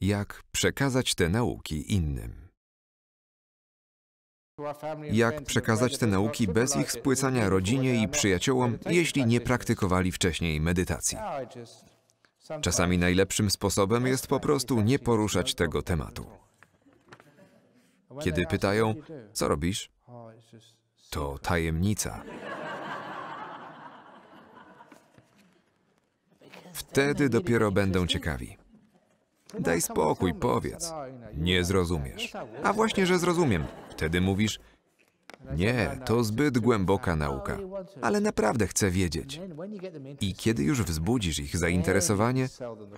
jak przekazać te nauki innym. Jak przekazać te nauki bez ich spłycania rodzinie i przyjaciołom, jeśli nie praktykowali wcześniej medytacji? Czasami najlepszym sposobem jest po prostu nie poruszać tego tematu. Kiedy pytają, co robisz? To tajemnica. Wtedy dopiero będą ciekawi. Daj spokój, powiedz. Nie zrozumiesz. A właśnie, że zrozumiem. Wtedy mówisz, nie, to zbyt głęboka nauka, ale naprawdę chcę wiedzieć. I kiedy już wzbudzisz ich zainteresowanie,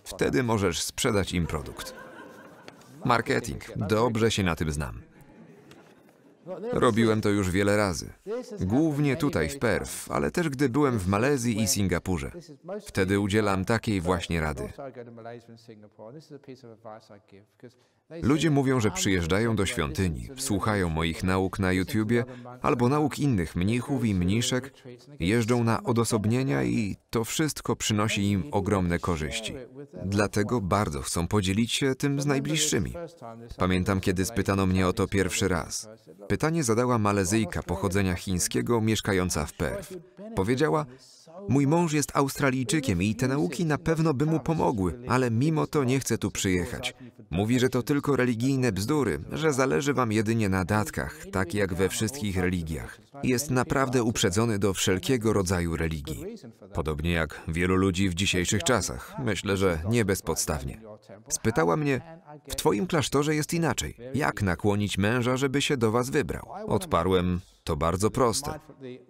wtedy możesz sprzedać im produkt. Marketing, dobrze się na tym znam. Robiłem to już wiele razy. Głównie tutaj w Perth, ale też gdy byłem w Malezji i Singapurze. Wtedy udzielam takiej właśnie rady. Ludzie mówią, że przyjeżdżają do świątyni, słuchają moich nauk na YouTubie albo nauk innych mnichów i mniszek, jeżdżą na odosobnienia i to wszystko przynosi im ogromne korzyści. Dlatego bardzo chcą podzielić się tym z najbliższymi. Pamiętam, kiedy spytano mnie o to pierwszy raz. Pytanie zadała Malezyjka pochodzenia chińskiego mieszkająca w Perth. Powiedziała, mój mąż jest Australijczykiem i te nauki na pewno by mu pomogły, ale mimo to nie chce tu przyjechać. Mówi, że to tylko tylko religijne bzdury, że zależy wam jedynie na datkach, tak jak we wszystkich religiach. Jest naprawdę uprzedzony do wszelkiego rodzaju religii. Podobnie jak wielu ludzi w dzisiejszych czasach. Myślę, że nie bezpodstawnie. Spytała mnie, w twoim klasztorze jest inaczej. Jak nakłonić męża, żeby się do was wybrał? Odparłem, to bardzo proste.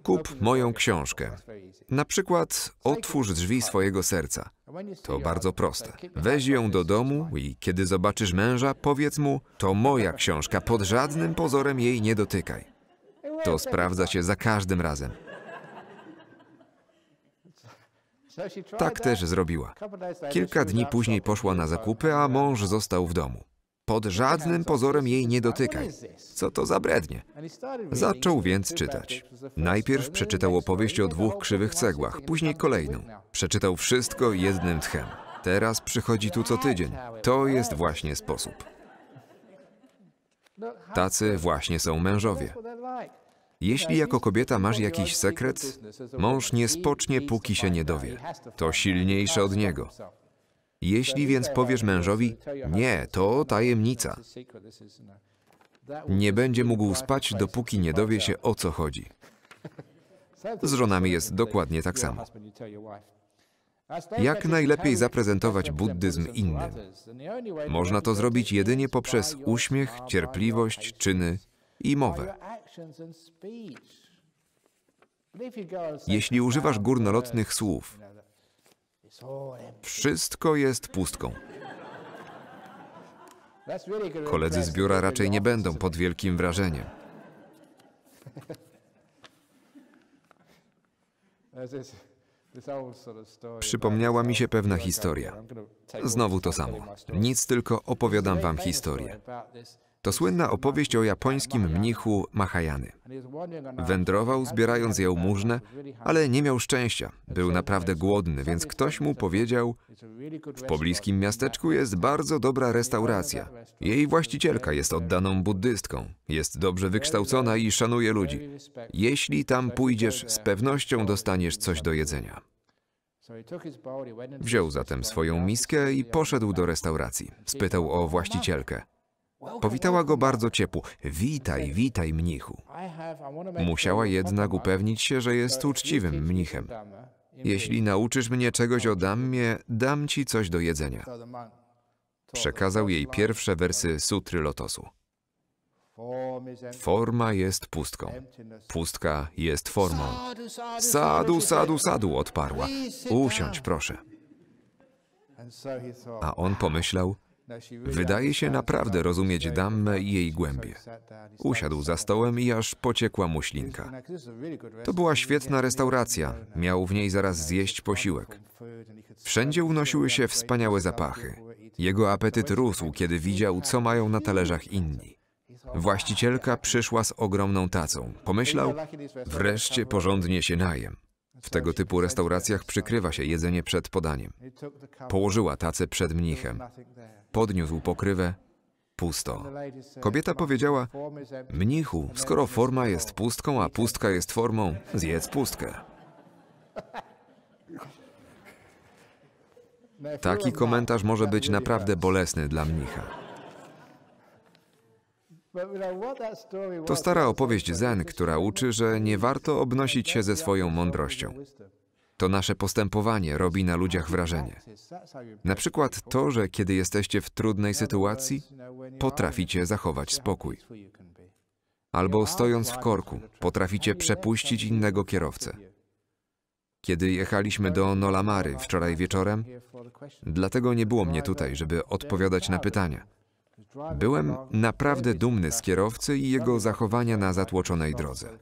Kup moją książkę. Na przykład Otwórz drzwi swojego serca. To bardzo proste. Weź ją do domu i kiedy zobaczysz męża, powiedz mu, to moja książka, pod żadnym pozorem jej nie dotykaj. To sprawdza się za każdym razem. Tak też zrobiła. Kilka dni później poszła na zakupy, a mąż został w domu pod żadnym pozorem jej nie dotykaj. Co to za brednie? Zaczął więc czytać. Najpierw przeczytał opowieść o dwóch krzywych cegłach, później kolejną. Przeczytał wszystko jednym tchem. Teraz przychodzi tu co tydzień. To jest właśnie sposób. Tacy właśnie są mężowie. Jeśli jako kobieta masz jakiś sekret, mąż nie spocznie, póki się nie dowie. To silniejsze od niego. Jeśli więc powiesz mężowi, nie, to tajemnica, nie będzie mógł spać, dopóki nie dowie się, o co chodzi. Z żonami jest dokładnie tak samo. Jak najlepiej zaprezentować buddyzm innym? Można to zrobić jedynie poprzez uśmiech, cierpliwość, czyny i mowę. Jeśli używasz górnolotnych słów, wszystko jest pustką. Koledzy z biura raczej nie będą pod wielkim wrażeniem. Przypomniała mi się pewna historia. Znowu to samo. Nic, tylko opowiadam wam historię. To słynna opowieść o japońskim mnichu Mahayany. Wędrował zbierając jałmużnę, ale nie miał szczęścia. Był naprawdę głodny, więc ktoś mu powiedział: W pobliskim miasteczku jest bardzo dobra restauracja. Jej właścicielka jest oddaną buddystką, jest dobrze wykształcona i szanuje ludzi. Jeśli tam pójdziesz, z pewnością dostaniesz coś do jedzenia. Wziął zatem swoją miskę i poszedł do restauracji. Spytał o właścicielkę. Powitała go bardzo ciepło. Witaj, witaj, mnichu. Musiała jednak upewnić się, że jest uczciwym mnichem. Uh, Jeśli nauczysz mnie czegoś o Dammie, dam ci coś do jedzenia. Przekazał jej pierwsze wersy Sutry Lotosu. Forma jest pustką. Pustka jest formą. Sadu, sadu, sadu, odparła. Usiądź, proszę. A on pomyślał, Wydaje się naprawdę rozumieć dammę i jej głębie. Usiadł za stołem i aż pociekła mu ślinka. To była świetna restauracja, miał w niej zaraz zjeść posiłek. Wszędzie unosiły się wspaniałe zapachy. Jego apetyt rósł, kiedy widział, co mają na talerzach inni. Właścicielka przyszła z ogromną tacą. Pomyślał, wreszcie porządnie się najem. W tego typu restauracjach przykrywa się jedzenie przed podaniem. Położyła tacę przed mnichem. Podniósł pokrywę. Pusto. Kobieta powiedziała, mnichu, skoro forma jest pustką, a pustka jest formą, zjedz pustkę. Taki komentarz może być naprawdę bolesny dla mnicha. To stara opowieść Zen, która uczy, że nie warto obnosić się ze swoją mądrością. To nasze postępowanie robi na ludziach wrażenie. Na przykład to, że kiedy jesteście w trudnej sytuacji, potraficie zachować spokój. Albo stojąc w korku, potraficie przepuścić innego kierowcę. Kiedy jechaliśmy do Nolamary wczoraj wieczorem, dlatego nie było mnie tutaj, żeby odpowiadać na pytania. Byłem naprawdę dumny z kierowcy i jego zachowania na zatłoczonej drodze.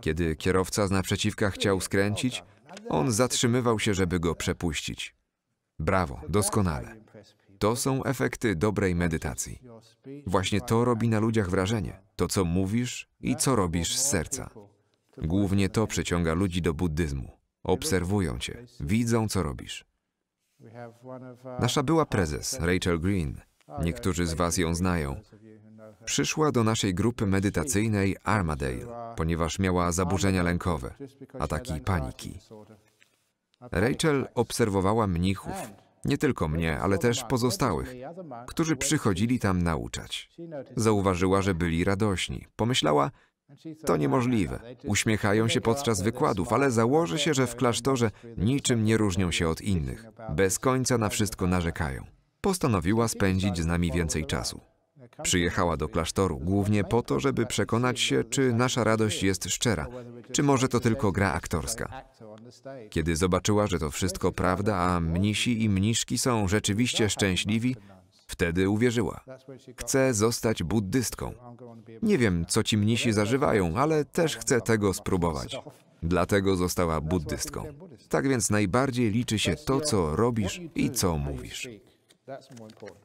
Kiedy kierowca z naprzeciwka chciał skręcić, on zatrzymywał się, żeby go przepuścić. Brawo, doskonale. To są efekty dobrej medytacji. Właśnie to robi na ludziach wrażenie, to co mówisz i co robisz z serca. Głównie to przyciąga ludzi do buddyzmu. Obserwują cię, widzą co robisz. Nasza była prezes, Rachel Green, Niektórzy z Was ją znają. Przyszła do naszej grupy medytacyjnej Armadale, ponieważ miała zaburzenia lękowe, ataki paniki. Rachel obserwowała mnichów, nie tylko mnie, ale też pozostałych, którzy przychodzili tam nauczać. Zauważyła, że byli radośni. Pomyślała, znaczy, to niemożliwe. Uśmiechają się podczas wykładów, ale założę się, że w klasztorze niczym nie różnią się od innych. Bez końca na wszystko narzekają postanowiła spędzić z nami więcej czasu. Przyjechała do klasztoru głównie po to, żeby przekonać się, czy nasza radość jest szczera, czy może to tylko gra aktorska. Kiedy zobaczyła, że to wszystko prawda, a mnisi i mniszki są rzeczywiście szczęśliwi, wtedy uwierzyła. Chcę zostać buddystką. Nie wiem, co ci mnisi zażywają, ale też chcę tego spróbować. Dlatego została buddystką. Tak więc najbardziej liczy się to, co robisz i co mówisz. That's more important.